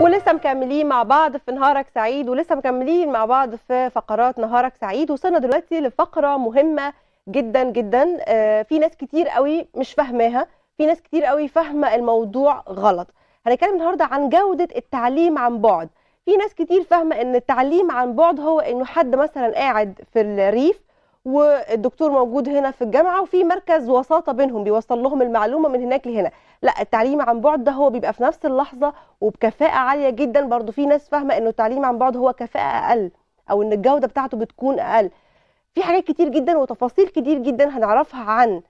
ولسه مكملين مع بعض في نهارك سعيد ولسه مكملين مع بعض في فقرات نهارك سعيد وصلنا دلوقتي لفقره مهمه جدا جدا آه، في ناس كتير قوي مش فاهماها في ناس كتير قوي فاهمه الموضوع غلط هنتكلم النهارده عن جوده التعليم عن بعد في ناس كتير فاهمه ان التعليم عن بعد هو انه حد مثلا قاعد في الريف والدكتور موجود هنا في الجامعه وفي مركز وساطه بينهم بيوصل لهم المعلومه من هناك لهنا لا التعليم عن بعد ده هو بيبقى في نفس اللحظه وبكفاءه عاليه جدا برضو في ناس فاهمه انه التعليم عن بعد هو كفاءه اقل او ان الجوده بتاعته بتكون اقل في حاجات كتير جدا وتفاصيل كتير جدا هنعرفها عن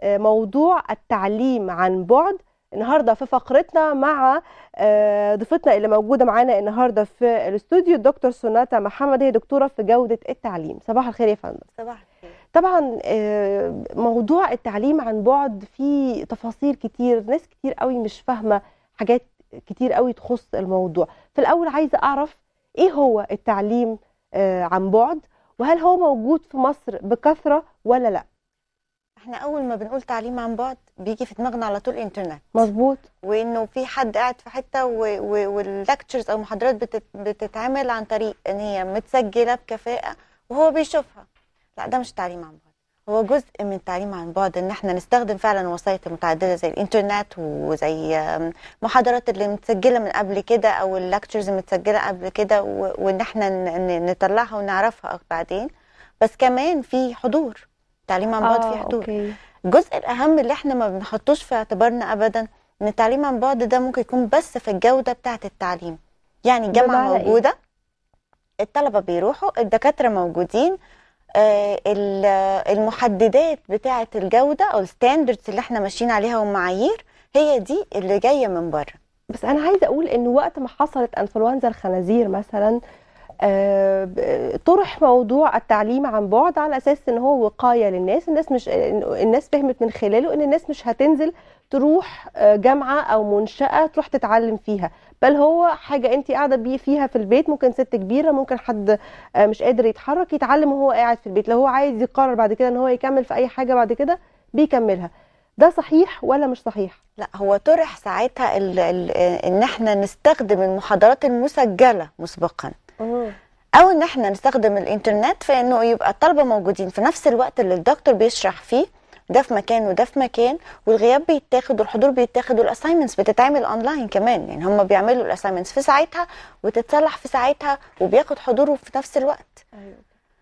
آه، موضوع التعليم عن بعد النهارده في فقرتنا مع آه، ضيفتنا اللي موجوده معانا النهارده في الاستوديو الدكتور سوناتا محمد هي دكتوره في جوده التعليم صباح الخير يا فندم صباح الخير طبعا آه، موضوع التعليم عن بعد فيه تفاصيل كتير ناس كتير قوي مش فاهمه حاجات كتير قوي تخص الموضوع في الاول عايزه اعرف ايه هو التعليم آه، عن بعد وهل هو موجود في مصر بكثره ولا لا احنا اول ما بنقول تعليم عن بعد بيجي في دماغنا على طول انترنت مظبوط وانه في حد قاعد في حته واللكتشرز او المحاضرات بتت بتتعمل عن طريق ان هي متسجله بكفاءه وهو بيشوفها لا ده مش تعليم عن بعد هو جزء من التعليم عن بعد ان احنا نستخدم فعلا وسائط متعدده زي الانترنت وزي محاضرات اللي متسجله من قبل كده او اللكتشرز المتسجله قبل كده وان احنا نطلعها ونعرفها بعدين بس كمان في حضور التعليم عن بعد فيه آه، حدود أوكي. الجزء الاهم اللي احنا ما بنحطوش في اعتبارنا ابدا ان التعليم عن بعد ده ممكن يكون بس في الجوده بتاعه التعليم يعني الجامعه موجوده إيه؟ الطلبه بيروحوا الدكاتره موجودين آه المحددات بتاعه الجوده او الستاندردز اللي احنا ماشيين عليها والمعايير هي دي اللي جايه من بره بس انا عايزه اقول ان وقت ما حصلت انفلونزا الخنازير مثلا آه، طرح موضوع التعليم عن بعد على اساس ان هو وقايه للناس الناس مش الناس فهمت من خلاله ان الناس مش هتنزل تروح آه، جامعه او منشاه تروح تتعلم فيها بل هو حاجه انت قاعده بيه فيها في البيت ممكن ست كبيره ممكن حد آه، مش قادر يتحرك يتعلم وهو قاعد في البيت لو هو عايز يقرر بعد كده ان هو يكمل في اي حاجه بعد كده بيكملها ده صحيح ولا مش صحيح لا هو طرح ساعتها ان احنا نستخدم المحاضرات المسجله مسبقا او ان احنا نستخدم الانترنت في انه يبقى الطلبه موجودين في نفس الوقت اللي الدكتور بيشرح فيه ده في مكان وده في مكان والغياب بيتاخد والحضور بيتاخد والاساينمنتس بتتعمل اونلاين كمان يعني هم بيعملوا الاساينمنتس في ساعتها وتتصلح في ساعتها وبياخد حضوره في نفس الوقت ايوه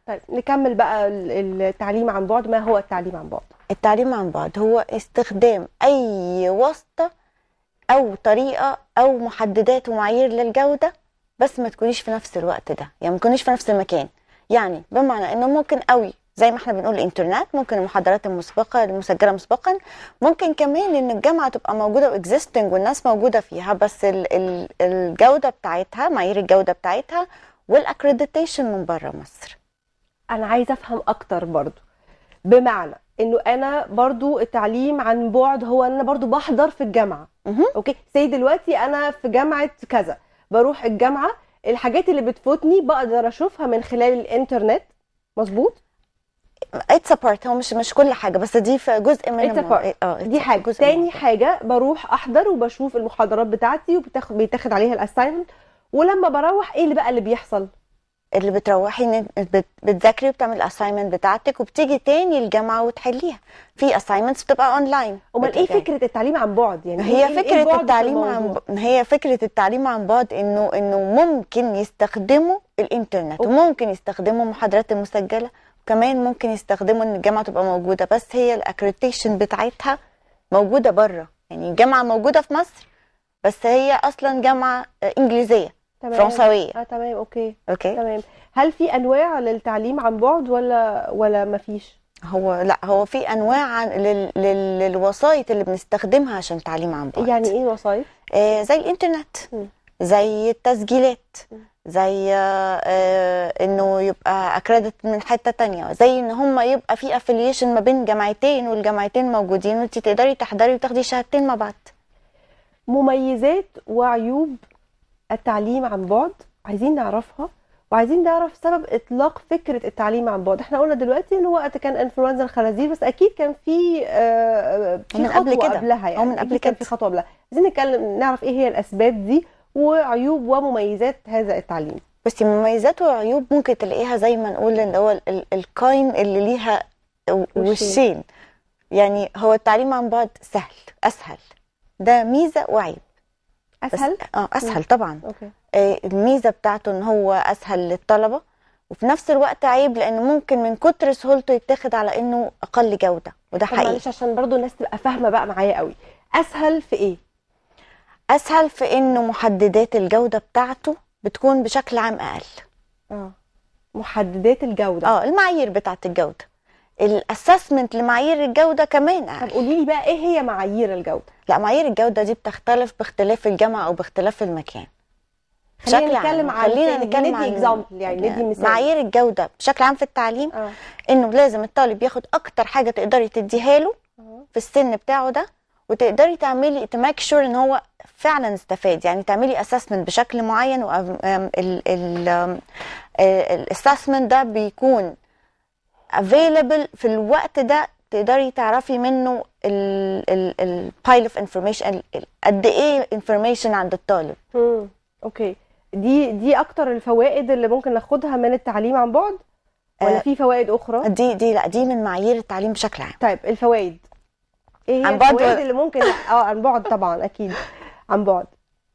طيب نكمل بقى التعليم عن بعد ما هو التعليم عن بعد التعليم عن بعد هو استخدام اي واسطه او طريقه او محددات ومعايير للجوده بس ما تكونيش في نفس الوقت ده يعني ما تكونيش في نفس المكان يعني بمعنى انه ممكن قوي زي ما احنا بنقول الانترنت ممكن المحاضرات المسبقه المسجله مسبقا ممكن كمان ان الجامعه تبقى موجوده واكزيستنج والناس موجوده فيها بس ال ال الجوده بتاعتها معايير الجوده بتاعتها والاكريديتيشن من بره مصر انا عايزه افهم اكتر برضو بمعنى انه انا برضو التعليم عن بعد هو ان انا برضو بحضر في الجامعه اوكي سي دلوقتي انا في جامعه كذا بروح الجامعه الحاجات اللي بتفوتني بقدر اشوفها من خلال الانترنت مظبوط اتس بارت هو مش مش كل حاجه بس دي في جزء من إيه، اه دي حاجه جزء تاني منهم. حاجه بروح احضر وبشوف المحاضرات بتاعتي وبتاخد بيتاخد عليها الاساينمنت ولما بروح ايه اللي بقى اللي بيحصل اللي بتروحي بتذاكري وبتعملي الاساينمنت بتاعتك وبتيجي تاني الجامعه وتحليها في اساينمنتس بتبقى اونلاين امال ايه فكره التعليم عن بعد يعني هي إيه- إيه فكره إيه التعليم عن ب... هي فكره التعليم عن بعد انه انه ممكن يستخدموا الانترنت أوكي. وممكن يستخدموا محاضرات مسجله وكمان ممكن يستخدموا ان الجامعه تبقى موجوده بس هي الاكريتيشن بتاعتها موجوده بره يعني الجامعه موجوده في مصر بس هي اصلا جامعه انجليزيه تمام فرنساويه اه تمام اوكي اوكي تمام هل في انواع للتعليم عن بعد ولا ولا ما فيش هو لا هو في انواع لل... لل... للوسائط اللي بنستخدمها عشان التعليم عن بعد يعني ايه وسائط آه زي الانترنت م. زي التسجيلات م. زي آه،, آه انه يبقى اكريدت من حته تانية زي ان هم يبقى في افيليشن ما بين جامعتين والجامعتين موجودين وانت تقدري تحضري وتاخدي شهادتين مع بعض مميزات وعيوب التعليم عن بعد عايزين نعرفها وعايزين نعرف سبب اطلاق فكره التعليم عن بعد احنا قلنا دلوقتي ان هو كان انفلونزا الخنازير بس اكيد كان في آه, آه، في من خطوه قبل كده. قبلها يعني من قبل كان في خطوه قبلها عايزين نتكلم نعرف ايه هي الاسباب دي وعيوب ومميزات هذا التعليم بس مميزات وعيوب ممكن تلاقيها زي ما نقول ان هو القايم اللي ليها وشين يعني هو التعليم عن بعد سهل اسهل ده ميزه وعيب اسهل اه اسهل طبعا أوكي. آه، الميزه بتاعته ان هو اسهل للطلبه وفي نفس الوقت عيب لان ممكن من كتر سهولته يتاخد على انه اقل جوده وده حقيقي معلش عشان برضو الناس تبقى فاهمه بقى معايا قوي اسهل في ايه اسهل في انه محددات الجوده بتاعته بتكون بشكل عام اقل اه محددات الجوده اه المعايير بتاعه الجوده الاسسمنت لمعايير الجوده كمان طب يعني. قولي لي بقى ايه هي معايير الجوده لا معايير الجوده دي بتختلف باختلاف الجامعه او باختلاف المكان خلينا نتكلم عن خلينا نتكلم عن اكزامبل يعني ندي يعني مثال معايير الجوده بشكل عام في التعليم آه. انه لازم الطالب ياخد اكتر حاجه تقدري تديها له آه. في السن بتاعه ده وتقدري تعملي تماك شور ان هو فعلا استفاد يعني تعملي اسسمنت بشكل معين الاسسمنت آه، ده بيكون افيلبل في الوقت ده تقدري تعرفي منه البايل اوف انفورميشن قد ايه انفورميشن عند الطالب امم اوكي دي دي اكتر الفوائد اللي ممكن ناخدها من التعليم عن بعد ولا آه، في فوائد اخرى دي دي لا دي من معايير التعليم بشكل عام طيب الفوائد ايه هي عن بعد الفوائد اللي ممكن اه عن بعد طبعا اكيد عن بعد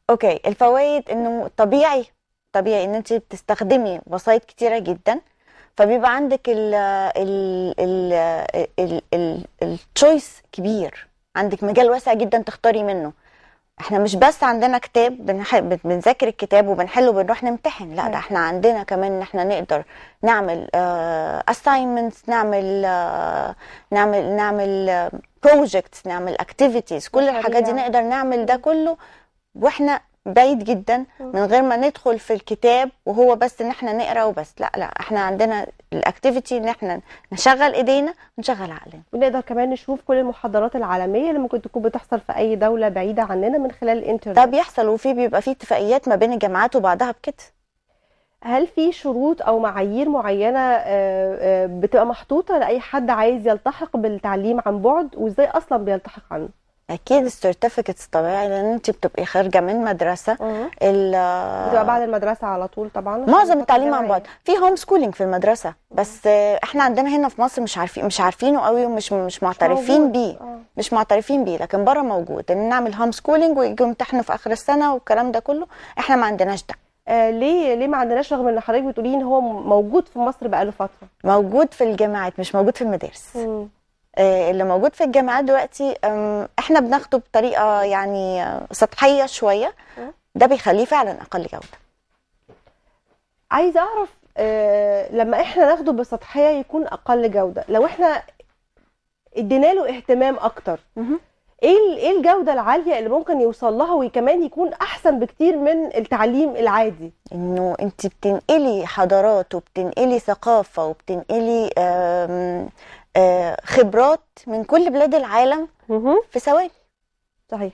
اوكي الفوائد انه طبيعي طبيعي ان انت بتستخدمي وسايط كتيره جدا فبيبقى عندك ال ال ال ال التشويس كبير عندك مجال واسع جدا تختاري منه احنا مش بس عندنا كتاب بنح... بنذاكر الكتاب وبنحله وبنروح نمتحن لا ده احنا عندنا كمان ان احنا نقدر نعمل اساينمنتس آه، آه، نعمل نعمل آه، نعمل بروجكتس نعمل اكتيفيتيز كل الحاجات دي نقدر نعمل ده كله واحنا بعيد جدا من غير ما ندخل في الكتاب وهو بس ان احنا نقرا وبس لا لا احنا عندنا الاكتيفيتي ان احنا نشغل ايدينا ونشغل عقلنا ونقدر كمان نشوف كل المحاضرات العالميه اللي ممكن تكون بتحصل في اي دوله بعيده عننا من خلال الانترنت ده بيحصل وفي بيبقى في اتفاقيات ما بين الجامعات وبعضها بكده هل في شروط او معايير معينه آه، آه، بتبقى محطوطه لاي حد عايز يلتحق بالتعليم عن بعد وازاي اصلا بيلتحق عنه اكيد السيرتيفيكتس طبيعي لان انت بتبقي خارجه من مدرسه ال بتبقى بعد المدرسه على طول طبعا معظم التعليم عن بعد في هوم سكولينج في المدرسه بس احنا عندنا هنا في مصر مش عارفين مش عارفينه قوي ومش مش معترفين بيه آه. مش معترفين بيه لكن بره موجود ان نعمل هوم سكولينج ويجوا يمتحنوا في اخر السنه والكلام ده كله احنا ما عندناش ده آه ليه ليه ما عندناش رغم ان حضرتك بتقولي ان هو موجود في مصر بقاله فتره موجود في الجامعات مش موجود في المدارس مم. آه، اللي موجود في الجامعات دلوقتي احنا بناخده بطريقه يعني سطحيه شويه ده بيخليه فعلا اقل جوده عايزه اعرف آه، لما احنا ناخده بسطحيه يكون اقل جوده لو احنا ادينا له اهتمام اكتر ايه ايه الجوده العاليه اللي ممكن يوصل لها وكمان يكون احسن بكتير من التعليم العادي انه انت بتنقلي حضارات وبتنقلي ثقافه وبتنقلي آه، خبرات من كل بلاد العالم في ثواني صحيح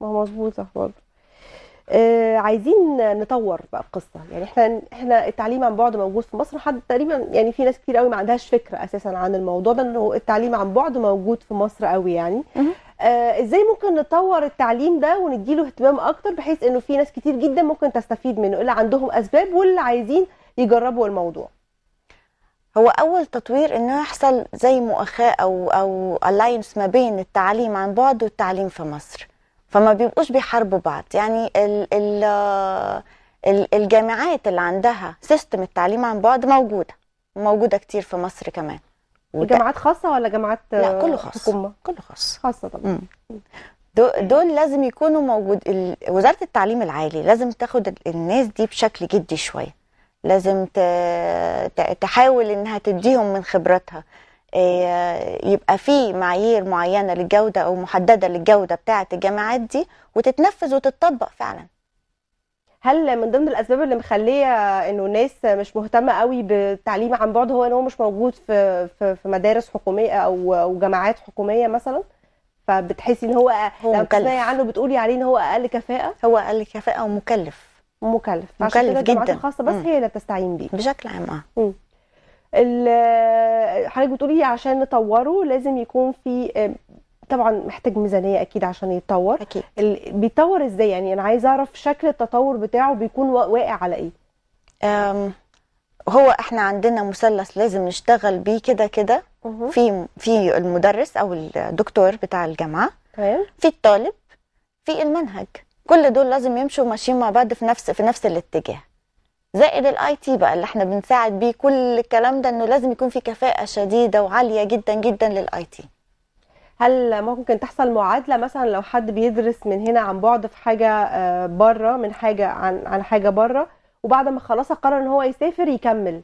ما هو مظبوط صح برضه آه عايزين نطور بقى القصه يعني احنا احنا التعليم عن بعد موجود في مصر حد تقريبا يعني في ناس كتير قوي ما عندهاش فكره اساسا عن الموضوع ده انه التعليم عن بعد موجود في مصر قوي يعني آه ازاي ممكن نطور التعليم ده ونديله اهتمام اكتر بحيث انه في ناس كتير جدا ممكن تستفيد منه اللي عندهم اسباب واللي عايزين يجربوا الموضوع هو اول تطوير انه يحصل زي مؤاخاه او او الاينس ما بين التعليم عن بعد والتعليم في مصر فما بيبقوش بيحاربوا بعض يعني ال ال الجامعات اللي عندها سيستم التعليم عن بعد موجوده موجوده كتير في مصر كمان جامعات خاصه ولا جامعات لا كله خاص حكومه كله خاص خاصه طبعا دول لازم يكونوا موجود وزاره التعليم العالي لازم تاخد الناس دي بشكل جدي شويه لازم تحاول انها تديهم من خبرتها آه، يبقى في معايير معينه للجوده او محدده للجوده بتاعه الجامعات دي وتتنفذ وتتطبق فعلا هل من ضمن الاسباب اللي مخليه انه الناس مش مهتمه قوي بالتعليم عن بعد هو ان هو مش موجود في في, في مدارس حكوميه او او جامعات حكوميه مثلا فبتحسي ان هو, هو لو بتسمعي عنه بتقولي عليه ان هو اقل كفاءه هو اقل كفاءه ومكلف مكلف مكلف جدا الخاصه بس مم. هي اللي بتستعين بيه بشكل عام آه. اه حضرتك بتقولي عشان نطوره لازم يكون في آه، طبعا محتاج ميزانيه اكيد عشان يتطور اكيد بيتطور ازاي يعني انا عايزه اعرف شكل التطور بتاعه بيكون واقع على ايه هو احنا عندنا مثلث لازم نشتغل بيه كده كده في في المدرس او الدكتور بتاع الجامعه تمام في الطالب في المنهج كل دول لازم يمشوا ماشيين مع بعض في نفس في نفس الاتجاه زائد الاي تي بقى اللي احنا بنساعد بيه كل الكلام ده انه لازم يكون في كفاءه شديده وعاليه جدا جدا للاي تي هل ممكن تحصل معادله مثلا لو حد بيدرس من هنا عن بعد في حاجه آه، بره من حاجه عن عن حاجه بره وبعد ما خلاص قرر ان هو يسافر يكمل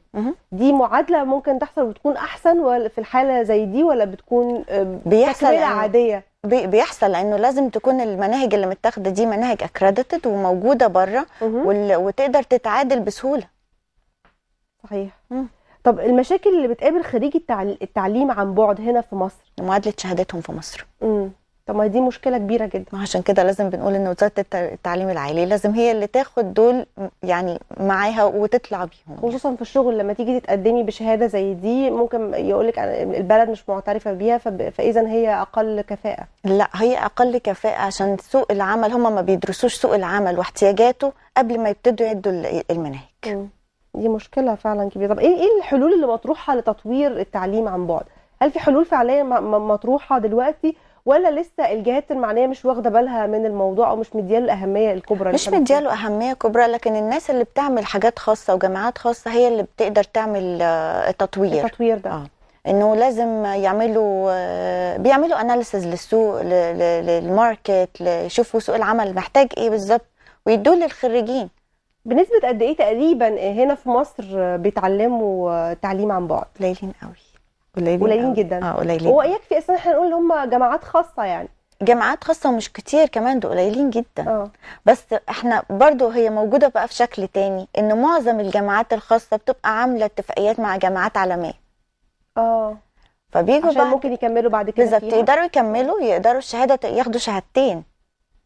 دي معادله ممكن تحصل وتكون احسن في الحاله زي دي ولا بتكون آه، بيحصل عاديه بيحصل لانه لازم تكون المناهج اللي متاخده دي مناهج اكريديتد وموجوده بره وتقدر تتعادل بسهوله صحيح مم. طب المشاكل اللي بتقابل خريجي التعليم عن بعد هنا في مصر معادله شهادتهم في مصر طب ما دي مشكله كبيره جدا عشان كده لازم بنقول ان وزاره التعليم العالي لازم هي اللي تاخد دول يعني معاها وتطلع بيهم خصوصا في الشغل لما تيجي تتقدمي بشهاده زي دي ممكن يقول لك البلد مش معترفه بيها فاذا هي اقل كفاءه لا هي اقل كفاءه عشان سوق العمل هم ما بيدرسوش سوق العمل واحتياجاته قبل ما يبتدوا يعدوا المناهج دي مشكله فعلا كبيره طب ايه ايه الحلول اللي مطروحه لتطوير التعليم عن بعد هل في حلول فعليه مطروحه دلوقتي ولا لسه الجهات المعنيه مش واخده بالها من الموضوع او مش مدياله الاهميه الكبرى مش مدياله اهميه كبرى لكن الناس اللي بتعمل حاجات خاصه وجامعات خاصه هي اللي بتقدر تعمل التطوير آه، التطوير ده آه. انه لازم يعملوا آه، بيعملوا اناليسز للسوق للماركت يشوفوا سوق العمل محتاج ايه بالظبط ويدوه للخريجين بنسبه قد ايه تقريبا هنا في مصر بيتعلموا تعليم عن بعد قليلين قوي قليلين جدا اه قليلين هو يكفي اصلا احنا نقول ان هم جامعات خاصه يعني جامعات خاصة ومش كتير كمان دول قليلين جدا أوه. بس احنا برضو هي موجودة بقى في شكل تاني ان معظم الجامعات الخاصة بتبقى عاملة اتفاقيات مع جامعات عالمية اه فبيجوا عشان بعد... ممكن يكملوا بعد كده بالظبط يقدروا يكملوا يقدروا الشهادة ياخدوا شهادتين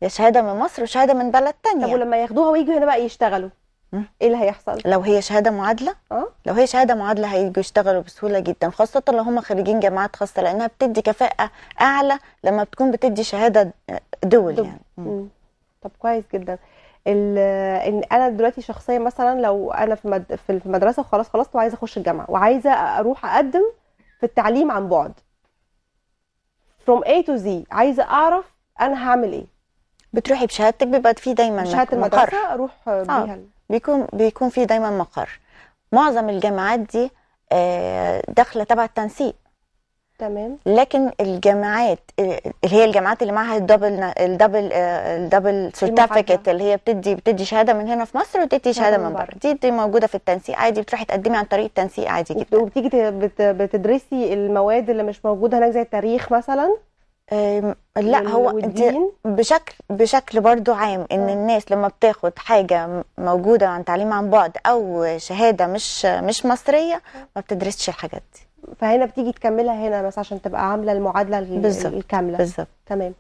يا شهادة من مصر وشهادة من بلد تانية طب ولما ياخدوها ويجوا هنا بقى يشتغلوا ايه اللي هيحصل؟ لو هي شهاده معادله اه لو هي شهاده معادله هيجوا يشتغلوا بسهوله جدا خاصه لو هم خريجين جامعات خاصه لانها بتدي كفاءه اعلى لما بتكون بتدي شهاده دول, يعني طب كويس جدا ان انا دلوقتي شخصيه مثلا لو انا في مد... في المدرسه وخلاص خلصت وعايزه اخش الجامعه وعايزه اروح اقدم في التعليم عن بعد from A to Z عايزه اعرف انا هعمل ايه بتروحي بشهادتك بيبقى في دايما شهاده المدرسه اروح آه. بيها آه. بيكون بيكون في دايما مقر معظم الجامعات دي آه، داخله تبع التنسيق تمام لكن الجامعات آه، اللي هي الجامعات اللي معها الدبل الدبل الدبل سيرتيفيكت اللي هي بتدي بتدي شهاده من هنا في مصر وتدي شهاده من بره دي دي موجوده في التنسيق عادي بتروحي تقدمي عن طريق التنسيق عادي جدا وبتيجي بتدرسي المواد اللي مش موجوده هناك زي التاريخ مثلا لا هو انت بشكل بشكل برضو عام ان آه. الناس لما بتاخد حاجه موجوده عن تعليم عن بعد او شهاده مش مش مصريه ما بتدرسش الحاجات دي فهنا بتيجي تكملها هنا بس عشان تبقى عامله المعادله بالزبط. الكامله بالظبط تمام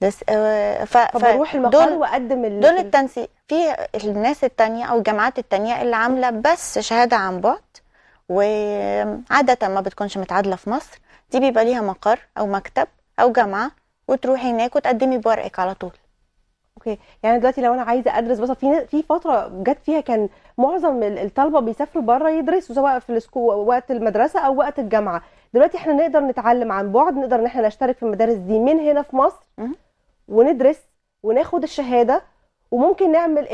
بس آه، ف فبروح المقر واقدم ال... دول التنسيق في الناس الثانيه او الجامعات الثانيه اللي عامله بس شهاده عن بعد وعاده ما بتكونش متعادله في مصر دي بيبقى ليها مقر او مكتب او جامعه وتروحي هناك وتقدمي بورقك على طول اوكي يعني دلوقتي لو انا عايزه ادرس بس في في فتره جت فيها كان معظم الطلبه بيسافروا بره يدرسوا سواء في السكو وقت المدرسه او وقت الجامعه دلوقتي احنا نقدر نتعلم عن بعد نقدر ان احنا نشترك في المدارس دي من هنا في مصر وندرس وناخد الشهاده وممكن نعمل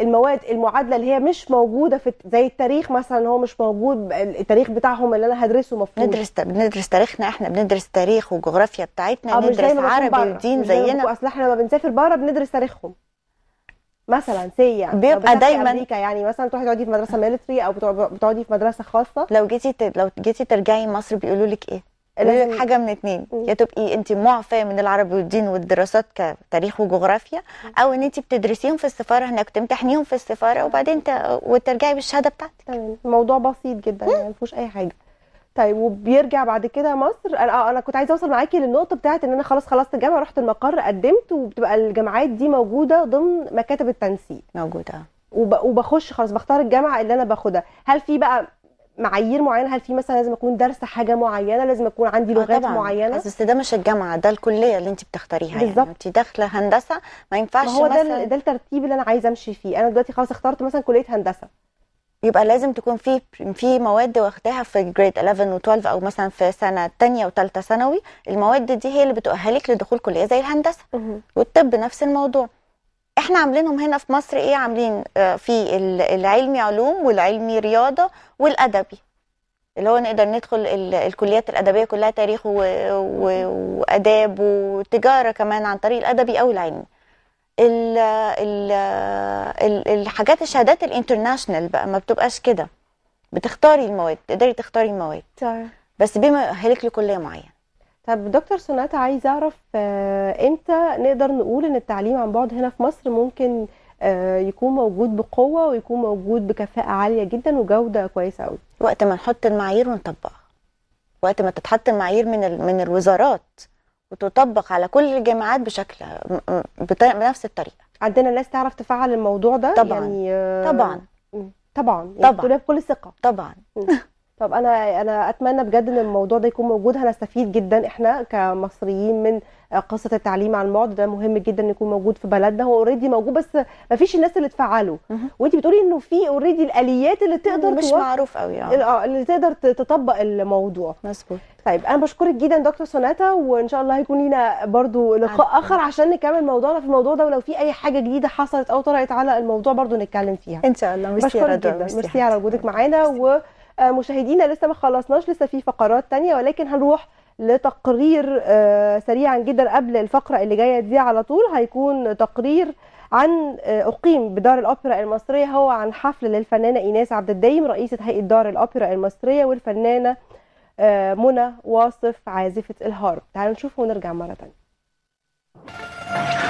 المواد المعادله اللي هي مش موجوده في زي التاريخ مثلا هو مش موجود التاريخ بتاعهم اللي انا هدرسه مفهوم ندرس بندرس تاريخنا احنا بندرس تاريخ وجغرافيا بتاعتنا آه ندرس عربي ودين زينا اصل احنا لما بنسافر بره بندرس تاريخهم مثلا سي يعني بيبقى دايما امريكا يعني مثلا تروحي تقعدي في مدرسه ميلتري او بتقعدي في مدرسه خاصه لو جيتي لو جيتي ترجعي مصر بيقولوا لك ايه لازم حاجه من اتنين يا تبقي انت معفيه من العربي والدين والدراسات كتاريخ وجغرافيا او ان انت بتدرسيهم في السفاره هناك تمتحنيهم في السفاره وبعدين وترجعي بالشهاده بتاعتك تمام الموضوع بسيط جدا يعني ما فيهوش اي حاجه طيب وبيرجع بعد كده مصر انا انا كنت عايزه اوصل معاكي للنقطه بتاعت ان انا خلاص خلصت الجامعه رحت المقر قدمت وبتبقى الجامعات دي موجوده ضمن مكاتب التنسيق موجوده وبخش خلاص بختار الجامعه اللي انا باخدها هل في بقى معايير معينه هل في مثلا لازم اكون دارسه حاجه معينه لازم اكون عندي آه لغات طبعا. معينه بس ده مش الجامعه ده الكليه اللي انت بتختاريها بالزبط. يعني انت داخله هندسه ما ينفعش ما هو مثلا ده, ده الترتيب اللي انا عايزه امشي فيه انا دلوقتي خلاص اخترت مثلا كليه هندسه يبقى لازم تكون في في مواد واخداها في جريد 11 و12 او مثلا في سنه ثانيه وثالثه ثانوي المواد دي هي اللي بتؤهلك لدخول كليه زي الهندسه والطب نفس الموضوع احنا عاملينهم هنا في مصر ايه عاملين آه، في العلمي علوم والعلمي رياضه والادبي اللي هو نقدر ندخل الكليات الادبيه كلها تاريخ واداب وتجاره كمان عن طريق الادبي او العلمي ال ال الحاجات الشهادات الانترناشنال بقى ما بتبقاش كده بتختاري المواد تقدري تختاري المواد طيب. بس بما يؤهلك لكليه معينه طب دكتور سنات عايز اعرف آه، امتى نقدر نقول ان التعليم عن بعد هنا في مصر ممكن آه، يكون موجود بقوه ويكون موجود بكفاءه عاليه جدا وجوده كويسه قوي وقت ما نحط المعايير ونطبقها وقت ما تتحط المعايير من من الوزارات وتطبق على كل الجامعات بشكل بنفس الطريقه عندنا ناس تعرف تفعل الموضوع ده طبعا يعني آه، طبعا طبعا طبعا يعني بكل ثقه طبعا طب انا انا اتمنى بجد ان الموضوع ده يكون موجود هنستفيد جدا احنا كمصريين من قصه التعليم عن بعد ده مهم جدا ان يكون موجود في بلدنا هو اوريدي موجود بس ما فيش الناس اللي تفعله وانت بتقولي انه في اوريدي الاليات اللي تقدر مش معروف قوي آه. اه اللي تقدر تطبق الموضوع مظبوط طيب انا بشكرك جدا دكتور سوناتا وان شاء الله هيكون لينا برضو لقاء اخر عشان نكمل موضوعنا في الموضوع ده ولو في اي حاجه جديده حصلت او طلعت على الموضوع برضو نتكلم فيها ان شاء الله ميرسي جدا على وجودك معانا و آه، مشاهدينا لسه ما خلصناش لسه في فقرات تانية ولكن هنروح لتقرير آه، سريعا جدا قبل الفقرة اللي جاية دي على طول هيكون تقرير عن آه، أقيم بدار الأوبرا المصرية هو عن حفل للفنانة إيناس عبد الدايم رئيسة هيئة دار الأوبرا المصرية والفنانة منى واصف عازفة الهارب تعالوا نشوف ونرجع مرة تانية